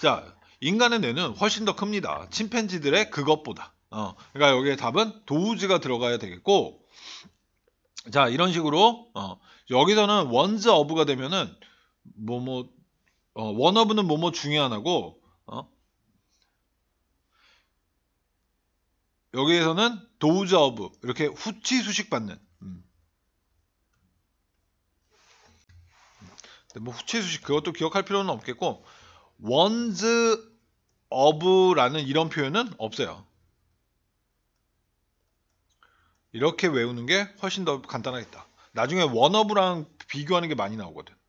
자, 인간의 뇌는 훨씬 더 큽니다. 침팬지들의 그것보다. 어, 그러니까 여기에 답은 도우즈가 들어가야 되겠고, 자, 이런 식으로, 어, 여기서는 원즈 어브가 되면은, 뭐, 뭐, 어, 원 어브는 뭐, 뭐 중에 하나고, 어? 여기에서는 도우즈 어브, 이렇게 후치 수식 받는, 음. 뭐 후치 수식 그것도 기억할 필요는 없겠고, ones of라는 이런 표현은 없어요. 이렇게 외우는 게 훨씬 더 간단하겠다. 나중에 one of랑 비교하는 게 많이 나오거든.